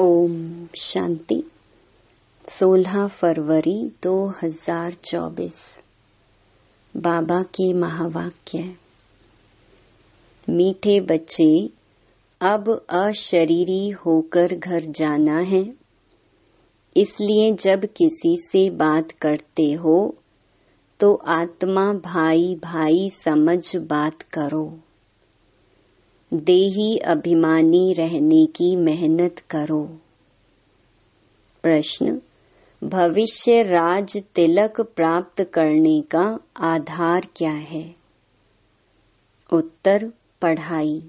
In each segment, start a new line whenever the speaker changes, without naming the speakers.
ओम शांति 16 फरवरी 2024 बाबा के महावाक्य मीठे बच्चे अब अशरीरी होकर घर जाना है इसलिए जब किसी से बात करते हो तो आत्मा भाई भाई समझ बात करो देही अभिमानी रहने की मेहनत करो प्रश्न भविष्य राज तिलक प्राप्त करने का आधार क्या है उत्तर पढ़ाई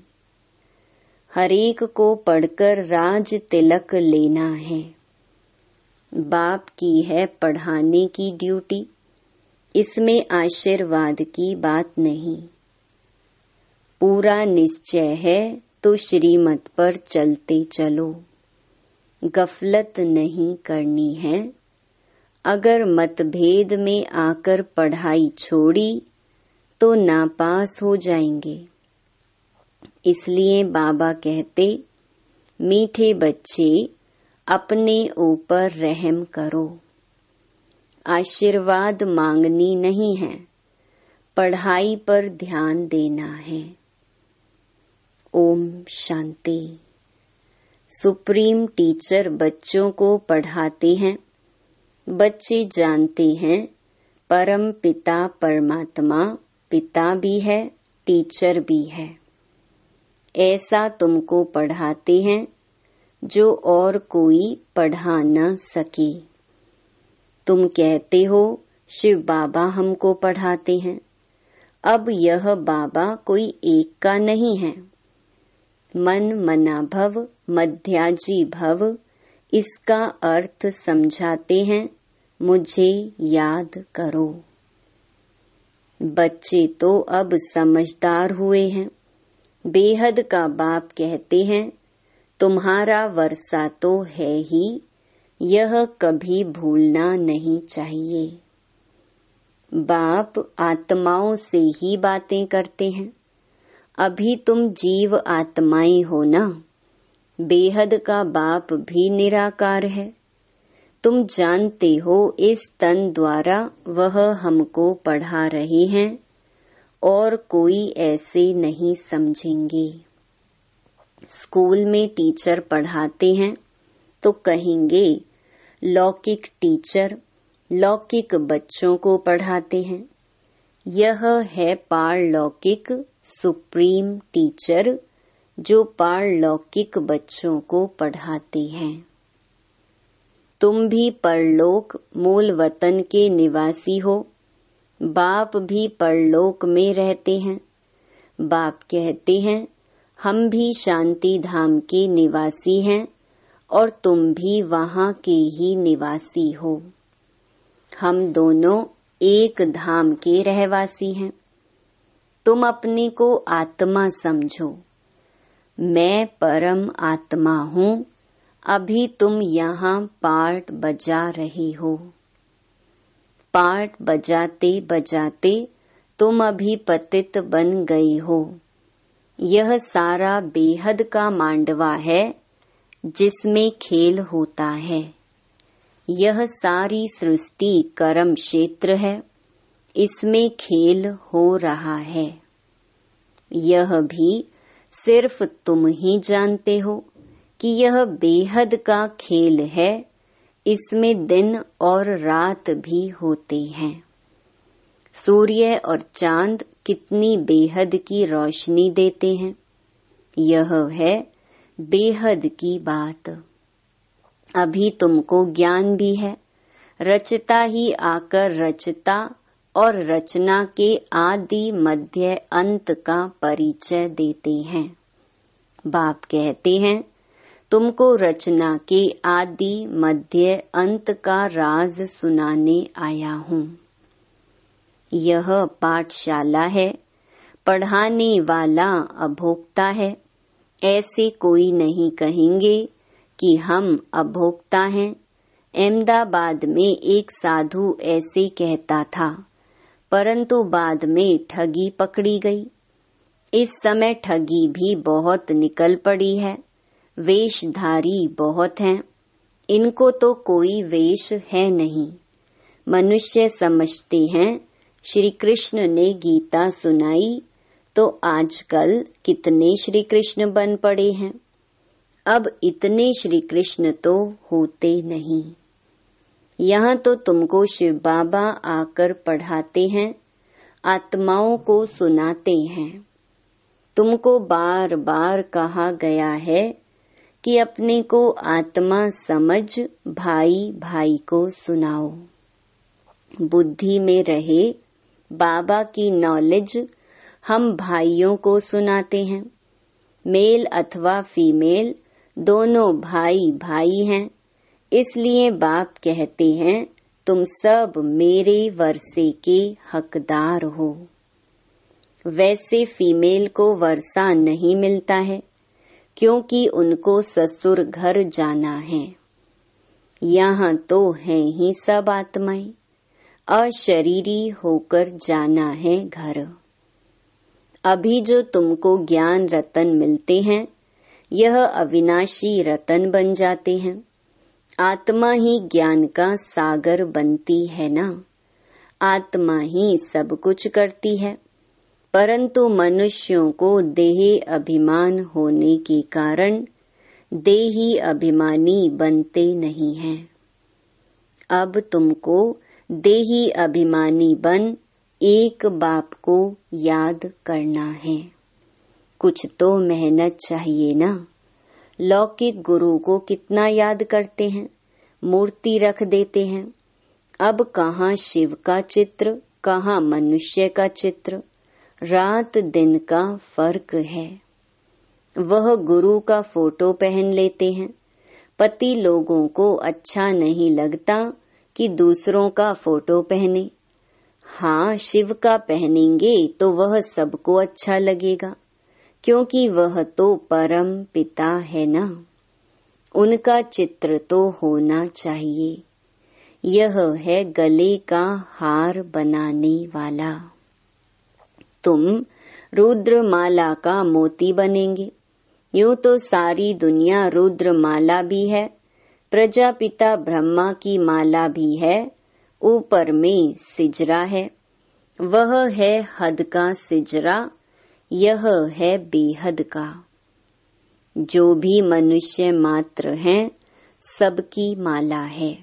हरेक को पढ़कर राज तिलक लेना है बाप की है पढ़ाने की ड्यूटी इसमें आशीर्वाद की बात नहीं पूरा निश्चय है तो श्रीमत पर चलते चलो गफलत नहीं करनी है अगर मतभेद में आकर पढ़ाई छोड़ी तो नापास हो जाएंगे इसलिए बाबा कहते मीठे बच्चे अपने ऊपर रहम करो आशीर्वाद मांगनी नहीं है पढ़ाई पर ध्यान देना है ओम शांति सुप्रीम टीचर बच्चों को पढ़ाते हैं बच्चे जानते हैं परम पिता परमात्मा पिता भी है टीचर भी है ऐसा तुमको पढ़ाते हैं जो और कोई पढ़ा न सके तुम कहते हो शिव बाबा हमको पढ़ाते हैं अब यह बाबा कोई एक का नहीं है मन मना भव मध्याजी भव इसका अर्थ समझाते हैं मुझे याद करो बच्चे तो अब समझदार हुए हैं बेहद का बाप कहते हैं तुम्हारा वर्षा तो है ही यह कभी भूलना नहीं चाहिए बाप आत्माओं से ही बातें करते हैं अभी तुम जीव आत्माएं हो ना बेहद का बाप भी निराकार है तुम जानते हो इस तन द्वारा वह हमको पढ़ा रहे हैं और कोई ऐसे नहीं समझेंगे स्कूल में टीचर पढ़ाते हैं तो कहेंगे लौकिक टीचर लौकिक बच्चों को पढ़ाते हैं यह है पारलौकिक सुप्रीम टीचर जो पारलौकिक बच्चों को पढ़ाती हैं तुम भी परलोक मूल वतन के निवासी हो बाप भी परलोक में रहते हैं बाप कहते हैं हम भी शांति धाम के निवासी हैं और तुम भी वहां के ही निवासी हो हम दोनों एक धाम के रहवासी हैं तुम अपनी को आत्मा समझो मैं परम आत्मा हूँ अभी तुम यहाँ पार्ट बजा रही हो पार्ट बजाते बजाते तुम अभी पतित बन गई हो यह सारा बेहद का मांडवा है जिसमें खेल होता है यह सारी सृष्टि कर्म क्षेत्र है इसमें खेल हो रहा है यह भी सिर्फ तुम ही जानते हो कि यह बेहद का खेल है इसमें दिन और रात भी होते हैं सूर्य और चांद कितनी बेहद की रोशनी देते हैं यह है बेहद की बात अभी तुमको ज्ञान भी है रचता ही आकर रचता और रचना के आदि मध्य अंत का परिचय देते हैं बाप कहते हैं तुमको रचना के आदि मध्य अंत का राज सुनाने आया हूँ यह पाठशाला है पढ़ाने वाला अभोक्ता है ऐसे कोई नहीं कहेंगे कि हम अभोक्ता हैं अहमदाबाद में एक साधु ऐसे कहता था परंतु बाद में ठगी पकड़ी गई इस समय ठगी भी बहुत निकल पड़ी है वेशधारी बहुत हैं इनको तो कोई वेश है नहीं मनुष्य समझते हैं श्री कृष्ण ने गीता सुनाई तो आजकल कितने श्री कृष्ण बन पड़े हैं अब इतने श्री कृष्ण तो होते नहीं यहाँ तो तुमको शिव बाबा आकर पढ़ाते हैं आत्माओं को सुनाते हैं तुमको बार बार कहा गया है कि अपने को आत्मा समझ भाई भाई को सुनाओ बुद्धि में रहे बाबा की नॉलेज हम भाइयों को सुनाते हैं मेल अथवा फीमेल दोनों भाई भाई हैं इसलिए बाप कहते हैं तुम सब मेरे वर्षे के हकदार हो वैसे फीमेल को वर्षा नहीं मिलता है क्योंकि उनको ससुर घर जाना है यहाँ तो है ही सब आत्माएं अशरीरी होकर जाना है घर अभी जो तुमको ज्ञान रतन मिलते हैं यह अविनाशी रतन बन जाते हैं आत्मा ही ज्ञान का सागर बनती है ना आत्मा ही सब कुछ करती है परंतु मनुष्यों को देह अभिमान होने के कारण देही अभिमानी बनते नहीं हैं। अब तुमको देही अभिमानी बन एक बाप को याद करना है कुछ तो मेहनत चाहिए ना लौकिक गुरु को कितना याद करते हैं मूर्ति रख देते हैं अब कहा शिव का चित्र कहा मनुष्य का चित्र रात दिन का फर्क है वह गुरु का फोटो पहन लेते हैं पति लोगों को अच्छा नहीं लगता कि दूसरों का फोटो पहने हाँ शिव का पहनेंगे तो वह सबको अच्छा लगेगा क्योंकि वह तो परम पिता है ना उनका चित्र तो होना चाहिए यह है गले का हार बनाने वाला तुम रुद्रमाला का मोती बनेंगे यूं तो सारी दुनिया रुद्रमाला भी है प्रजापिता ब्रह्मा की माला भी है ऊपर में सिजरा है वह है हद का सिजरा यह है बेहद का जो भी मनुष्य मात्र हैं सबकी माला है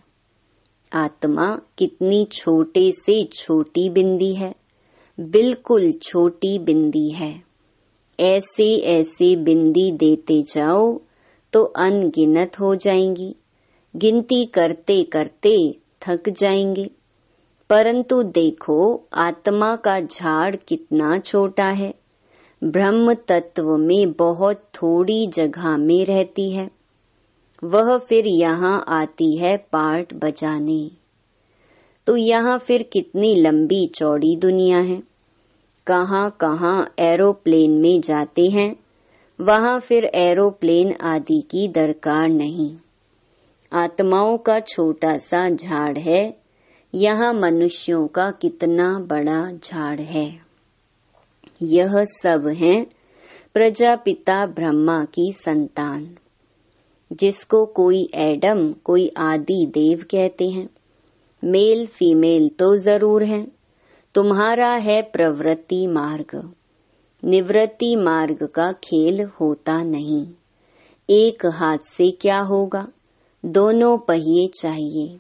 आत्मा कितनी छोटे से छोटी बिंदी है बिल्कुल छोटी बिंदी है ऐसे ऐसे बिंदी देते जाओ तो अनगिनत हो जाएंगी गिनती करते करते थक जाएंगे परंतु देखो आत्मा का झाड़ कितना छोटा है ब्रह्म तत्व में बहुत थोड़ी जगह में रहती है वह फिर यहाँ आती है पार्ट बजाने तो यहाँ फिर कितनी लंबी चौड़ी दुनिया है कहाँ कहाँ एरोप्लेन में जाते हैं वहाँ फिर एरोप्लेन आदि की दरकार नहीं आत्माओं का छोटा सा झाड़ है यहाँ मनुष्यों का कितना बड़ा झाड़ है यह सब हैं प्रजापिता ब्रह्मा की संतान जिसको कोई एडम कोई आदि देव कहते हैं मेल फीमेल तो जरूर है तुम्हारा है प्रवृत्ति मार्ग निवृत्ति मार्ग का खेल होता नहीं एक हाथ से क्या होगा दोनों पहिए चाहिए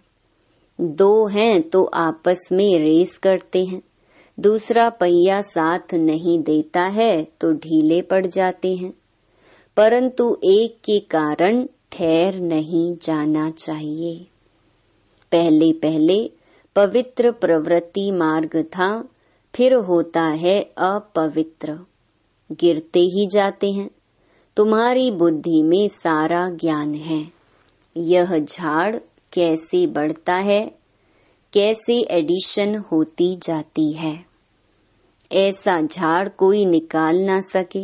दो हैं तो आपस में रेस करते हैं दूसरा पहिया साथ नहीं देता है तो ढीले पड़ जाते हैं परंतु एक के कारण ठहर नहीं जाना चाहिए पहले पहले पवित्र प्रवृत्ति मार्ग था फिर होता है अपवित्र गिरते ही जाते हैं तुम्हारी बुद्धि में सारा ज्ञान है यह झाड़ कैसे बढ़ता है कैसे एडिशन होती जाती है ऐसा झाड़ कोई निकाल ना सके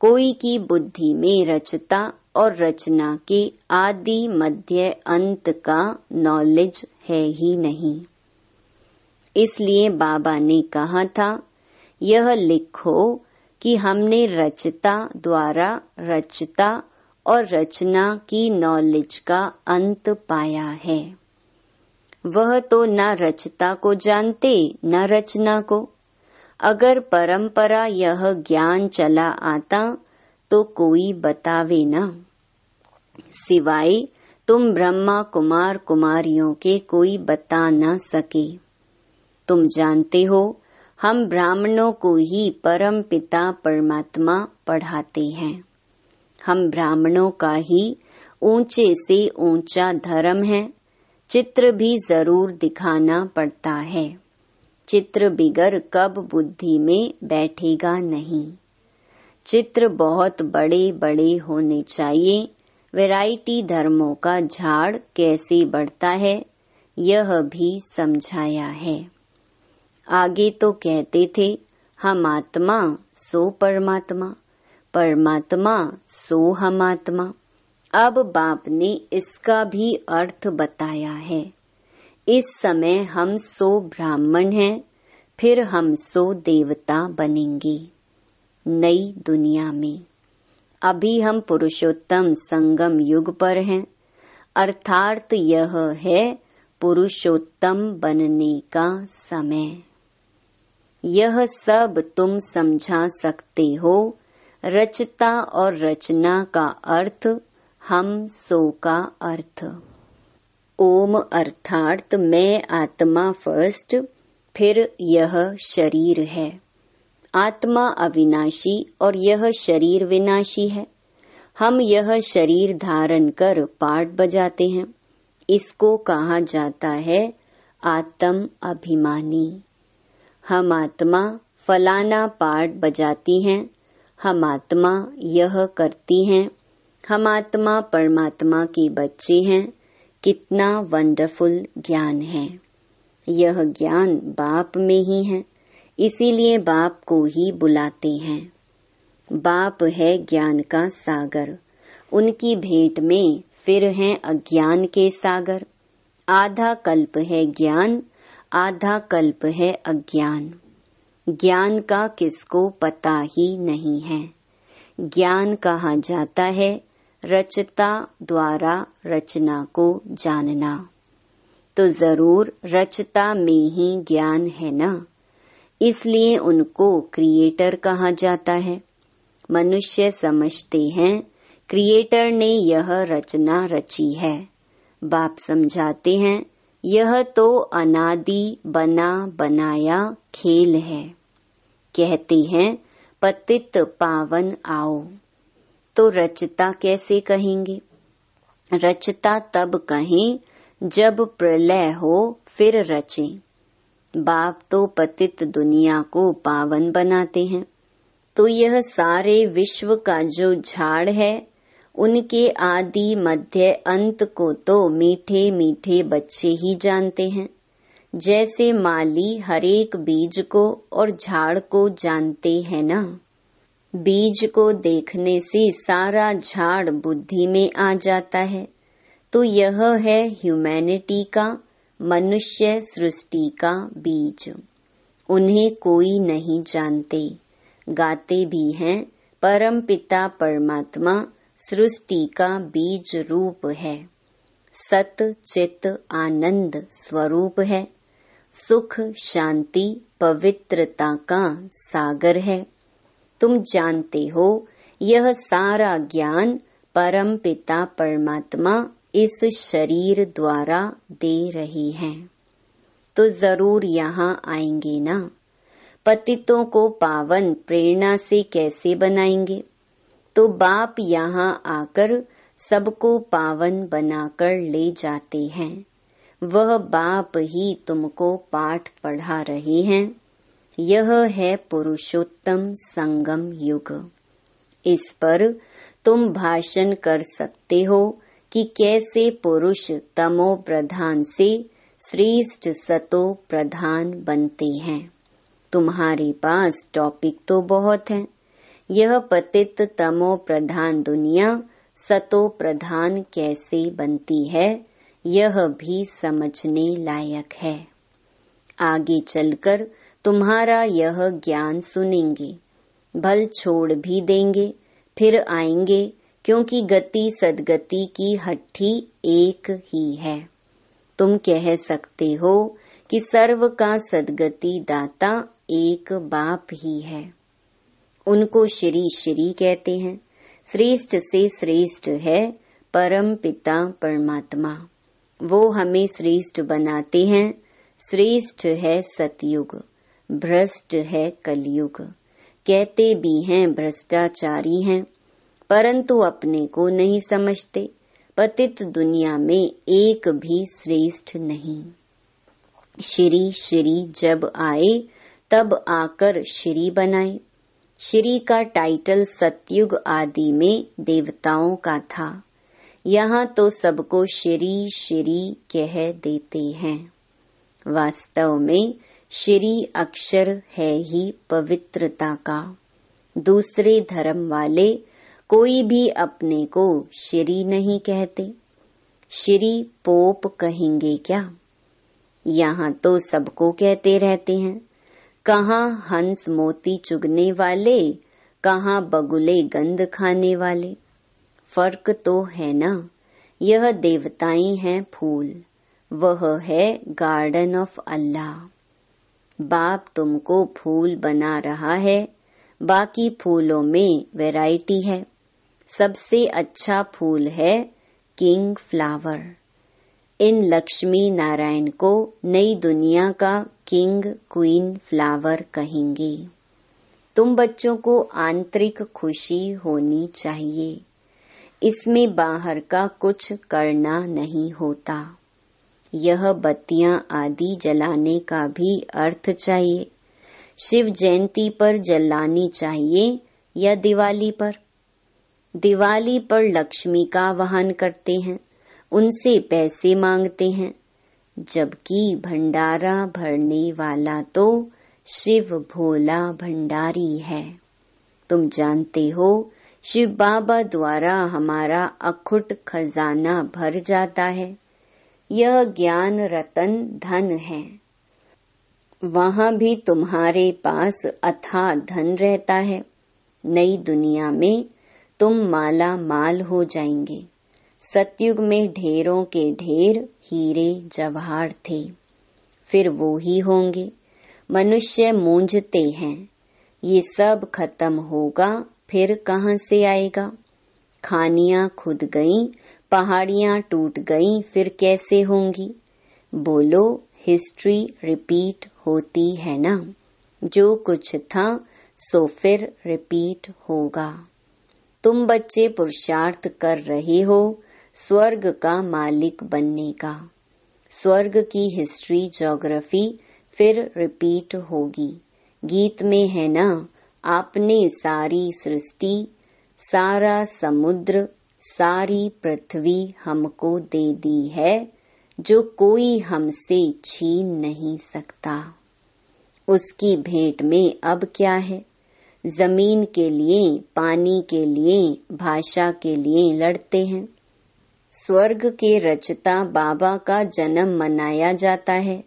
कोई की बुद्धि में रचता और रचना के आदि मध्य अंत का नॉलेज है ही नहीं इसलिए बाबा ने कहा था यह लिखो कि हमने रचता द्वारा रचता और रचना की नॉलेज का अंत पाया है वह तो न रचता को जानते न रचना को अगर परंपरा यह ज्ञान चला आता तो कोई बतावे न सिवाय तुम ब्रह्मा कुमार कुमारियों के कोई बता न सके तुम जानते हो हम ब्राह्मणों को ही परम पिता परमात्मा पढ़ाते हैं हम ब्राह्मणों का ही ऊंचे से ऊंचा धर्म है चित्र भी जरूर दिखाना पड़ता है चित्र बिगर कब बुद्धि में बैठेगा नहीं चित्र बहुत बड़े बड़े होने चाहिए वैरायटी धर्मों का झाड़ कैसे बढ़ता है यह भी समझाया है आगे तो कहते थे हम आत्मा सो परमात्मा परमात्मा सो हम आत्मा अब बाप ने इसका भी अर्थ बताया है इस समय हम सो ब्राह्मण हैं फिर हम सो देवता बनेंगे नई दुनिया में अभी हम पुरुषोत्तम संगम युग पर हैं अर्थात यह है पुरुषोत्तम बनने का समय यह सब तुम समझा सकते हो रचता और रचना का अर्थ हम सो का अर्थ ओम अर्थात मैं आत्मा फर्स्ट फिर यह शरीर है आत्मा अविनाशी और यह शरीर विनाशी है हम यह शरीर धारण कर पाठ बजाते हैं इसको कहा जाता है आत्म अभिमानी हम आत्मा फलाना पाठ बजाती हैं हम आत्मा यह करती हैं हम आत्मा परमात्मा की बच्चे हैं कितना वंडरफुल ज्ञान है यह ज्ञान बाप में ही है इसीलिए बाप को ही बुलाते हैं बाप है ज्ञान का सागर उनकी भेंट में फिर है अज्ञान के सागर आधा कल्प है ज्ञान आधा कल्प है अज्ञान ज्ञान का किसको पता ही नहीं है ज्ञान कहा जाता है रचता द्वारा रचना को जानना तो जरूर रचता में ही ज्ञान है ना इसलिए उनको क्रिएटर कहा जाता है मनुष्य समझते हैं क्रिएटर ने यह रचना रची है बाप समझाते हैं यह तो अनादि बना बनाया खेल है कहते हैं पतित पावन आओ तो रचता कैसे कहेंगे रचता तब कहें जब प्रलय हो फिर रचे बाप तो पतित दुनिया को पावन बनाते हैं तो यह सारे विश्व का जो झाड़ है उनके आदि मध्य अंत को तो मीठे मीठे बच्चे ही जानते हैं जैसे माली हरेक बीज को और झाड़ को जानते हैं ना बीज को देखने से सारा झाड़ बुद्धि में आ जाता है तो यह है ह्यूमैनिटी का मनुष्य सृष्टि का बीज उन्हें कोई नहीं जानते गाते भी हैं परम पिता परमात्मा सृष्टि का बीज रूप है सत चित आनंद स्वरूप है सुख शांति पवित्रता का सागर है तुम जानते हो यह सारा ज्ञान परम पिता परमात्मा इस शरीर द्वारा दे रहे हैं तो जरूर यहाँ आएंगे ना पतितों को पावन प्रेरणा से कैसे बनाएंगे तो बाप यहाँ आकर सबको पावन बनाकर ले जाते हैं वह बाप ही तुमको पाठ पढ़ा रहे हैं यह है पुरुषोत्तम संगम युग इस पर तुम भाषण कर सकते हो कि कैसे पुरुष तमो प्रधान से श्रेष्ठ सतो प्रधान बनते हैं तुम्हारे पास टॉपिक तो बहुत है यह पतित तमो प्रधान दुनिया सतो प्रधान कैसे बनती है यह भी समझने लायक है आगे चलकर तुम्हारा यह ज्ञान सुनेंगे भल छोड़ भी देंगे फिर आएंगे क्योंकि गति सदगति की हट्ठी एक ही है तुम कह सकते हो कि सर्व का सदगति दाता एक बाप ही है उनको श्री श्री कहते हैं श्रेष्ठ से श्रेष्ठ है परम पिता परमात्मा वो हमें श्रेष्ठ बनाते हैं श्रेष्ठ है सतयुग भ्रष्ट है कलयुग कहते भी हैं भ्रष्टाचारी हैं परंतु अपने को नहीं समझते पतित दुनिया में एक भी श्रेष्ठ नहीं श्री श्री जब आए तब आकर श्री बनाए श्री का टाइटल सतयुग आदि में देवताओं का था यहाँ तो सबको श्री श्री कह देते हैं वास्तव में श्री अक्षर है ही पवित्रता का दूसरे धर्म वाले कोई भी अपने को श्री नहीं कहते श्री पोप कहेंगे क्या यहाँ तो सबको कहते रहते हैं कहाँ हंस मोती चुगने वाले कहाँ बगुले गंद खाने वाले फर्क तो है ना यह देवताएं हैं फूल वह है गार्डन ऑफ अल्लाह बाप तुमको फूल बना रहा है बाकी फूलों में वैरायटी है सबसे अच्छा फूल है किंग फ्लावर इन लक्ष्मी नारायण को नई दुनिया का किंग क्वीन फ्लावर कहेंगे तुम बच्चों को आंतरिक खुशी होनी चाहिए इसमें बाहर का कुछ करना नहीं होता यह बत्तियां आदि जलाने का भी अर्थ चाहिए शिव जयंती पर जलानी चाहिए या दिवाली पर दिवाली पर लक्ष्मी का वाहन करते हैं उनसे पैसे मांगते हैं जबकि भंडारा भरने वाला तो शिव भोला भंडारी है तुम जानते हो शिव बाबा द्वारा हमारा अखुट खजाना भर जाता है यह ज्ञान रतन धन है वहां भी तुम्हारे पास अथा धन रहता है नई दुनिया में तुम माला माल हो जाएंगे सतयुग में ढेरों के ढेर हीरे जवाहर थे फिर वो ही होंगे मनुष्य मूंझते हैं ये सब खत्म होगा फिर कहाँ से आएगा खानिया खुद गई पहाड़ियां टूट गईं फिर कैसे होंगी बोलो हिस्ट्री रिपीट होती है ना जो कुछ था सो फिर रिपीट होगा तुम बच्चे पुरुषार्थ कर रहे हो स्वर्ग का मालिक बनने का स्वर्ग की हिस्ट्री ज्योग्राफी फिर रिपीट होगी गीत में है ना आपने सारी सृष्टि सारा समुद्र सारी पृथ्वी हमको दे दी है जो कोई हमसे छीन नहीं सकता उसकी भेंट में अब क्या है जमीन के लिए पानी के लिए भाषा के लिए लड़ते हैं स्वर्ग के रचता बाबा का जन्म मनाया जाता है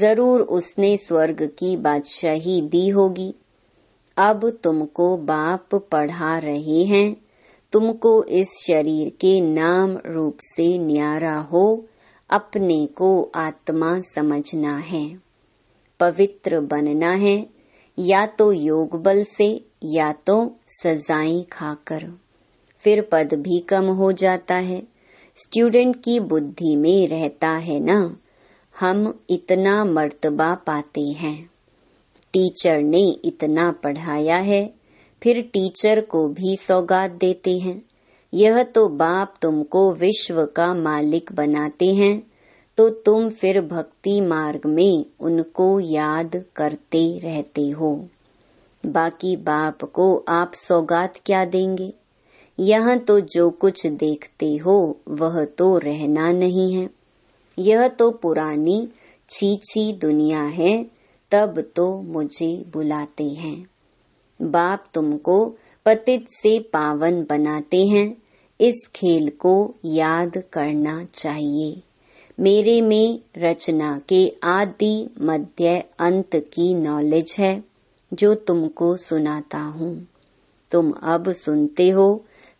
जरूर उसने स्वर्ग की बादशाही दी होगी अब तुमको बाप पढ़ा रहे हैं तुमको इस शरीर के नाम रूप से न्यारा हो अपने को आत्मा समझना है पवित्र बनना है या तो योग बल से या तो सजाएं खाकर फिर पद भी कम हो जाता है स्टूडेंट की बुद्धि में रहता है ना हम इतना मर्तबा पाते हैं टीचर ने इतना पढ़ाया है फिर टीचर को भी सौगात देते हैं यह तो बाप तुमको विश्व का मालिक बनाते हैं तो तुम फिर भक्ति मार्ग में उनको याद करते रहते हो बाकी बाप को आप सौगात क्या देंगे यह तो जो कुछ देखते हो वह तो रहना नहीं है यह तो पुरानी छीछी दुनिया है तब तो मुझे बुलाते हैं बाप तुमको पतित से पावन बनाते हैं इस खेल को याद करना चाहिए मेरे में रचना के आदि मध्य अंत की नॉलेज है जो तुमको सुनाता हूँ तुम अब सुनते हो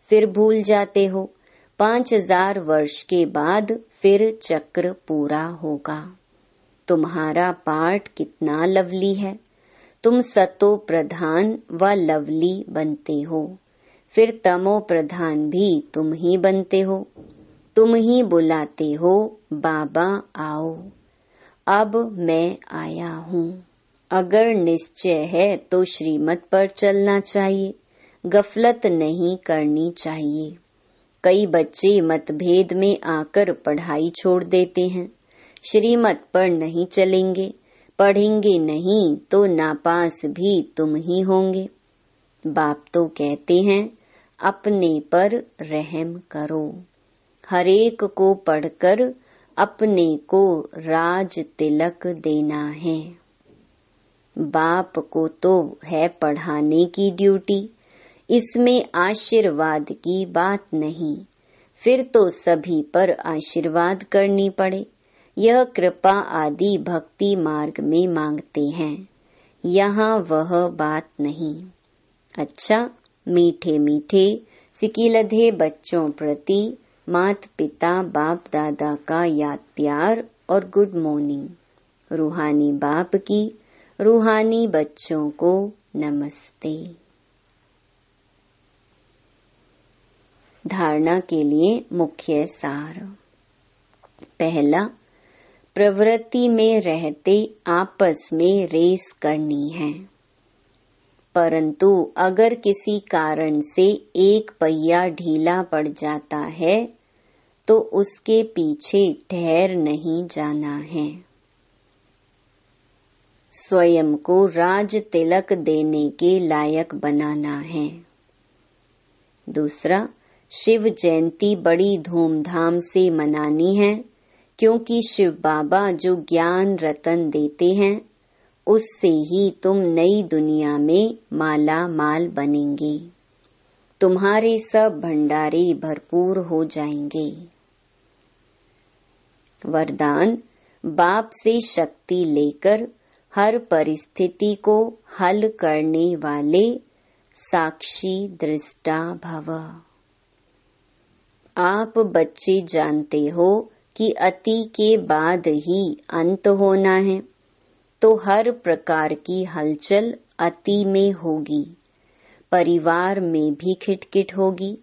फिर भूल जाते हो पांच हजार वर्ष के बाद फिर चक्र पूरा होगा तुम्हारा पार्ट कितना लवली है तुम सतो प्रधान व लवली बनते हो फिर तमो प्रधान भी तुम ही बनते हो तुम ही बुलाते हो बाबा आओ अब मैं आया हूँ अगर निश्चय है तो श्रीमत पर चलना चाहिए गफलत नहीं करनी चाहिए कई बच्चे मतभेद में आकर पढ़ाई छोड़ देते हैं श्रीमत पर नहीं चलेंगे पढ़ेंगे नहीं तो नापास भी तुम ही होंगे बाप तो कहते हैं अपने पर रहम करो हरेक को पढ़कर अपने को राज तिलक देना है बाप को तो है पढ़ाने की ड्यूटी इसमें आशीर्वाद की बात नहीं फिर तो सभी पर आशीर्वाद करनी पड़े यह कृपा आदि भक्ति मार्ग में मांगते हैं यहाँ वह बात नहीं अच्छा मीठे मीठे सिकिलधे बच्चों प्रति मात पिता बाप दादा का याद प्यार और गुड मॉर्निंग रूहानी बाप की रूहानी बच्चों को नमस्ते धारणा के लिए मुख्य सार पहला प्रवृत्ति में रहते आपस में रेस करनी है परंतु अगर किसी कारण से एक पहिया ढीला पड़ जाता है तो उसके पीछे ठहर नहीं जाना है स्वयं को राज तिलक देने के लायक बनाना है दूसरा शिव जयंती बड़ी धूमधाम से मनानी है क्योंकि शिव बाबा जो ज्ञान रतन देते हैं उससे ही तुम नई दुनिया में माला माल बनेंगे तुम्हारे सब भंडारे भरपूर हो जाएंगे वरदान बाप से शक्ति लेकर हर परिस्थिति को हल करने वाले साक्षी दृष्टा भव आप बच्चे जानते हो कि अति के बाद ही अंत होना है तो हर प्रकार की हलचल अति में होगी परिवार में भी खिटखिट होगी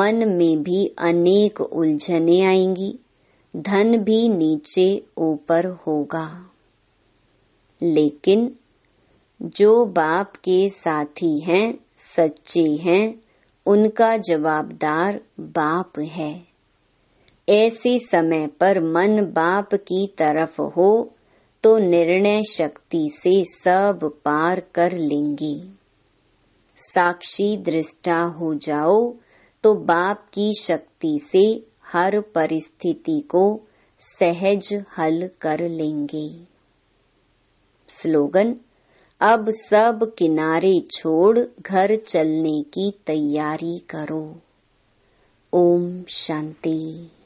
मन में भी अनेक उलझने आएंगी धन भी नीचे ऊपर होगा लेकिन जो बाप के साथी हैं सच्चे हैं उनका जवाबदार बाप है ऐसे समय पर मन बाप की तरफ हो तो निर्णय शक्ति से सब पार कर लेंगे साक्षी दृष्टा हो जाओ तो बाप की शक्ति से हर परिस्थिति को सहज हल कर लेंगे स्लोगन अब सब किनारे छोड़ घर चलने की तैयारी करो ओम शांति